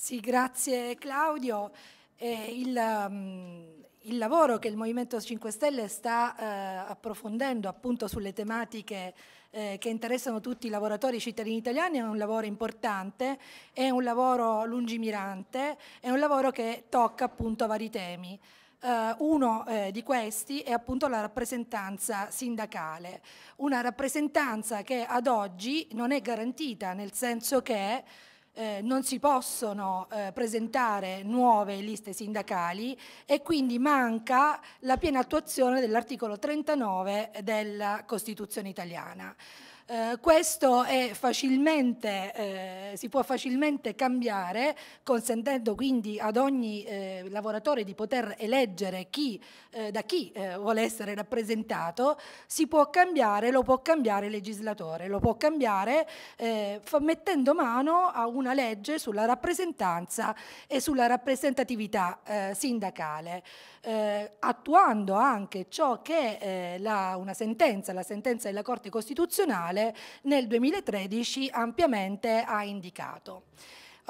Sì, grazie Claudio. Eh, il, um, il, lavoro che il Movimento 5 Stelle sta eh, approfondendo appunto sulle tematiche eh, che interessano tutti i lavoratori e i cittadini italiani è un lavoro importante, è un lavoro lungimirante, è un lavoro che tocca appunto vari temi. Uh, uno eh, di questi è appunto la rappresentanza sindacale, una rappresentanza che ad oggi non è garantita, nel senso che eh, non si possono eh, presentare nuove liste sindacali e quindi manca la piena attuazione dell'articolo 39 della Costituzione italiana. Eh, questo facilmente, eh, si può facilmente cambiare, consentendo quindi ad ogni eh, lavoratore di poter eleggere chi, eh, da chi eh, vuole essere rappresentato, si può cambiare, lo può cambiare il legislatore, lo può cambiare eh, mettendo mano a una legge sulla rappresentanza e sulla rappresentatività sindacale eh, attuando anche ciò che è eh, la, una sentenza, la sentenza della Corte Costituzionale nel 2013 ampiamente ha indicato.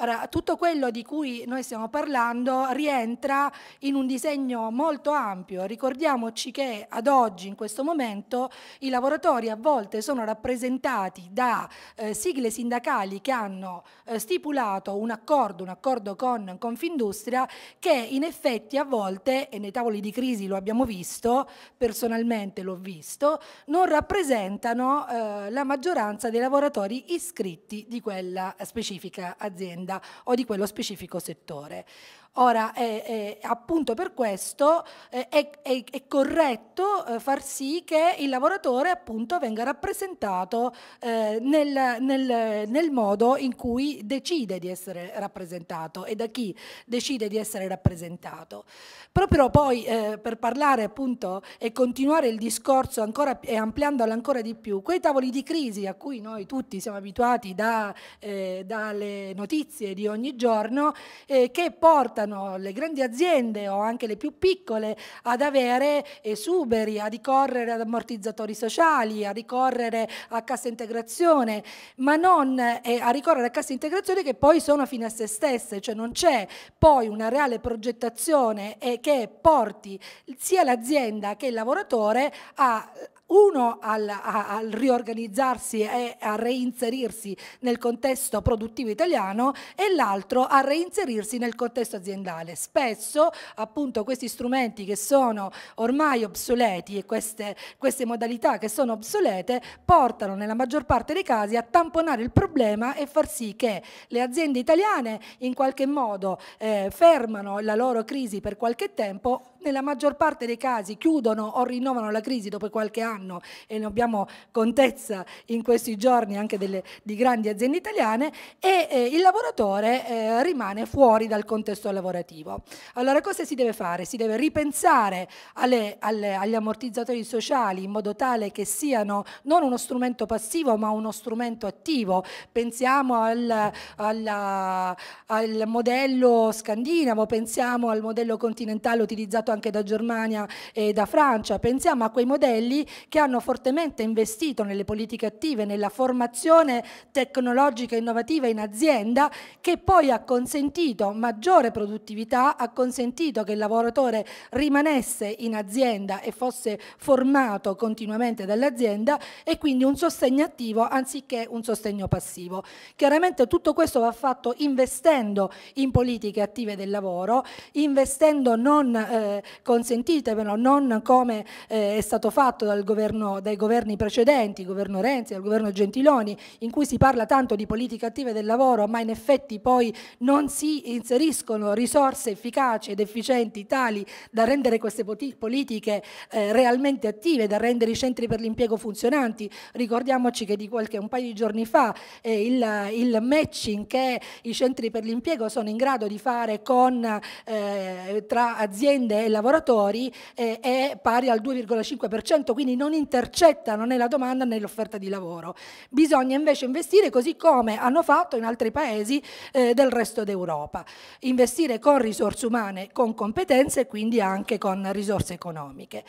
Ora, tutto quello di cui noi stiamo parlando rientra in un disegno molto ampio. Ricordiamoci che ad oggi, in questo momento, i lavoratori a volte sono rappresentati da eh, sigle sindacali che hanno eh, stipulato un accordo, un accordo con Confindustria, che in effetti a volte, e nei tavoli di crisi lo abbiamo visto, personalmente l'ho visto, non rappresentano eh, la maggioranza dei lavoratori iscritti di quella specifica azienda dell'azienda o di quello specifico settore. Ora, è, è, appunto per questo eh, è, è corretto eh, far sì che il lavoratore appunto venga rappresentato eh, nel, nel, nel, modo in cui decide di essere rappresentato e da chi decide di essere rappresentato. Proprio poi eh, per parlare appunto e continuare il discorso ancora, e ampliandolo ancora di più, quei tavoli di crisi a cui noi tutti siamo abituati da, eh, dalle notizie, notizie di ogni giorno eh, che portano le grandi aziende o anche le più piccole ad avere eh, esuberi, a ricorrere ad ammortizzatori sociali, a ricorrere a cassa integrazione, ma non eh, a ricorrere a cassa integrazione che poi sono fine a se stesse, cioè non c'è poi una reale progettazione eh, che porti sia l'azienda che il lavoratore a uno al, al riorganizzarsi e a reinserirsi nel contesto produttivo italiano e l'altro a reinserirsi nel contesto aziendale. Spesso appunto questi strumenti che sono ormai obsoleti e queste, queste modalità che sono obsolete portano nella maggior parte dei casi a tamponare il problema e far sì che le aziende italiane in qualche modo eh, fermano la loro crisi per qualche tempo nella maggior parte dei casi chiudono o rinnovano la crisi dopo qualche anno e ne abbiamo contezza in questi giorni anche delle, di grandi aziende italiane e eh, il lavoratore eh, rimane fuori dal contesto lavorativo. Allora cosa si deve fare? Si deve ripensare alle, alle, agli ammortizzatori sociali in modo tale che siano non uno strumento passivo ma uno strumento attivo. Pensiamo al, alla, al modello scandinavo, pensiamo al modello continentale utilizzato importato anche da Germania e da Francia. Pensiamo a quei modelli che hanno fortemente investito nelle politiche attive, nella formazione tecnologica innovativa in azienda che poi ha consentito maggiore produttività, ha consentito che il lavoratore rimanesse in azienda e fosse formato continuamente dall'azienda e quindi un sostegno attivo anziché un sostegno passivo. Chiaramente tutto questo va fatto investendo in politiche attive del lavoro, investendo non eh, eh, consentitemelo, non come eh, è stato fatto governo, dai governi precedenti, il governo Renzi, il governo Gentiloni, in cui si parla tanto di politiche attive del lavoro, ma in effetti poi non si inseriscono risorse efficaci ed efficienti tali da rendere queste politiche eh, realmente attive, da rendere i centri per l'impiego funzionanti. Ricordiamoci che di qualche un paio di giorni fa eh, il, il, matching che i centri per l'impiego sono in grado di fare con, eh, tra aziende e lavoratori eh, è pari al 2,5%, quindi non intercettano né la domanda né l'offerta di lavoro. Bisogna invece investire così come hanno fatto in altri paesi eh, del resto d'Europa, investire con risorse umane, con competenze e quindi anche con risorse economiche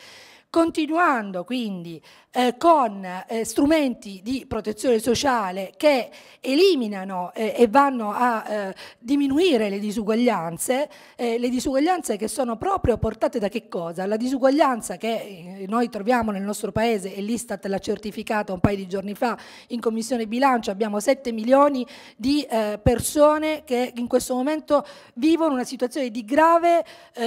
continuando quindi eh, con eh, strumenti di protezione sociale che eliminano eh, e vanno a eh, diminuire le disuguaglianze, eh, le disuguaglianze che sono proprio portate da che cosa? La disuguaglianza che eh, noi troviamo nel nostro paese e l'Istat l'ha certificata un paio di giorni fa in Commissione Bilancio, abbiamo 7 milioni di persone che in questo momento vivono una situazione di grave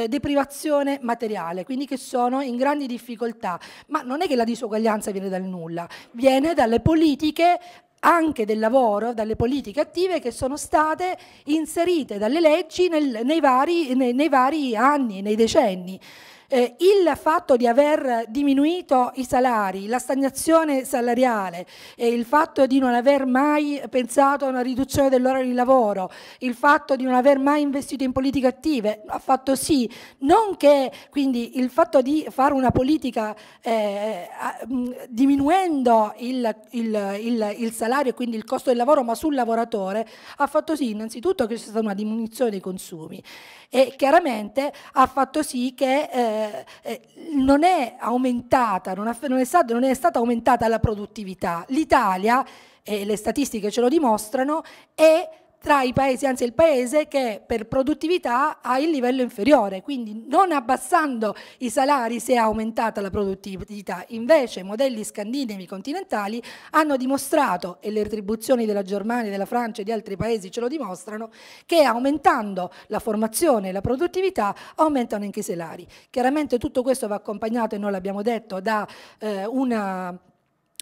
deprivazione materiale, quindi che sono in grandi difficoltà difficoltà, ma non è che la disuguaglianza viene dal nulla, viene dalle politiche anche del lavoro, dalle politiche attive che sono state inserite dalle leggi nel, nei, vari, nei, nei vari anni, nei decenni eh, il fatto di aver diminuito i salari, la stagnazione salariale, eh, il fatto di non aver mai pensato a una riduzione dell'ora di lavoro, il fatto di non aver mai investito in politiche attive, ha fatto sì, non che quindi il fatto di fare una politica eh, diminuendo il, il, il, il salario e quindi il costo del lavoro ma sul lavoratore, ha fatto sì innanzitutto che c'è stata una diminuzione dei consumi e chiaramente ha fatto sì che eh, eh, eh, non è aumentata, non, non, è stato, non è stata aumentata la produttività. L'Italia, e le statistiche ce lo dimostrano, è tra i paesi, anzi il paese che per produttività ha il livello inferiore, quindi non abbassando i salari si è aumentata la produttività, invece i modelli scandinavi continentali hanno dimostrato, e le retribuzioni della Germania, della Francia e di altri paesi ce lo dimostrano, che aumentando la formazione e la produttività aumentano anche i salari. Chiaramente tutto questo va accompagnato, e noi l'abbiamo detto, da eh, una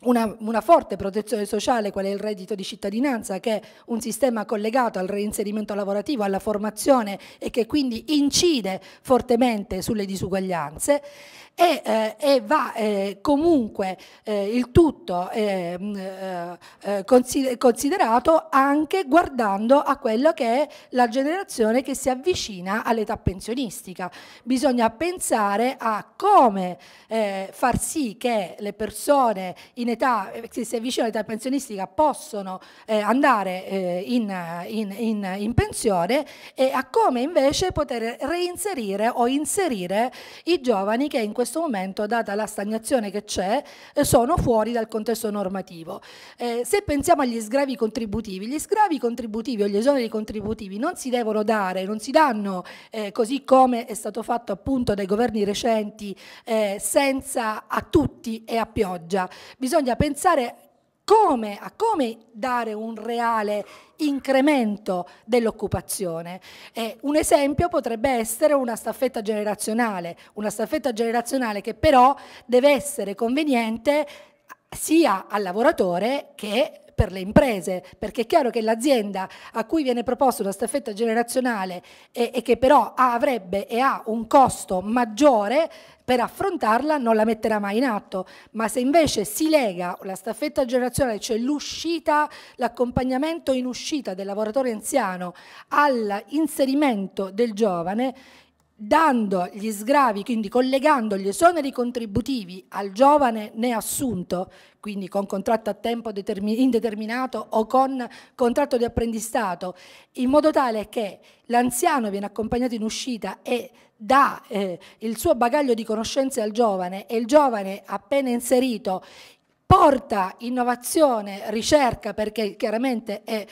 una, una, forte protezione sociale, qual è il reddito di cittadinanza, che è un sistema collegato al reinserimento lavorativo, alla formazione e che quindi incide fortemente sulle disuguaglianze e, eh, e va eh, comunque eh, il tutto eh, eh, eh, considerato anche guardando a quello che è la generazione che si avvicina all'età pensionistica. Bisogna pensare a come far sì che le persone in età, che si avvicinano all'età pensionistica possono eh, andare eh, in, in, in, in, pensione e a come invece poter reinserire o inserire i giovani che in questo momento, data la stagnazione che c'è, eh, sono fuori dal contesto normativo. Eh, se pensiamo agli sgravi contributivi, gli sgravi contributivi o gli esoneri contributivi non si devono dare, non si danno eh, così come è stato fatto appunto dai governi recenti eh, senza a tutti e a pioggia. Bisogna bisogna pensare come, a come dare un reale incremento dell'occupazione. Eh, un esempio potrebbe essere una staffetta generazionale, una staffetta generazionale che però deve essere conveniente sia al lavoratore che per le imprese, perché è chiaro che l'azienda a cui viene proposta una staffetta generazionale e, e che però avrebbe e ha un costo maggiore per affrontarla non la metterà mai in atto, ma se invece si lega la staffetta generazionale, cioè l'uscita, l'accompagnamento in uscita del lavoratore anziano all'inserimento del giovane, dando gli sgravi, quindi collegando gli esoneri contributivi al giovane né assunto, quindi con contratto a tempo indeterminato o con contratto di apprendistato, in modo tale che l'anziano viene accompagnato in uscita e dà eh, il suo bagaglio di conoscenze al giovane e il giovane appena inserito porta innovazione, ricerca, perché chiaramente è,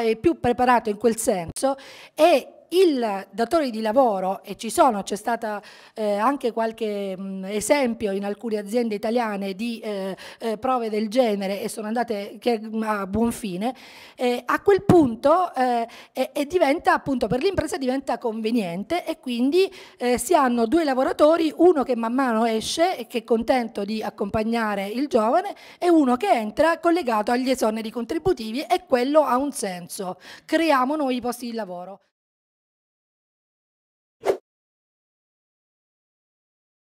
è più preparato in quel senso, e il datore di lavoro, e ci sono, c'è stato eh, anche qualche mh, esempio in alcune aziende italiane di eh, eh, prove del genere e sono andate che, a buon fine, eh, a quel punto eh, e, e diventa appunto per l'impresa diventa conveniente e quindi eh, si hanno due lavoratori, uno che man mano esce e che è contento di accompagnare il giovane e uno che entra collegato agli esoneri contributivi e quello ha un senso, creiamo noi i posti di lavoro.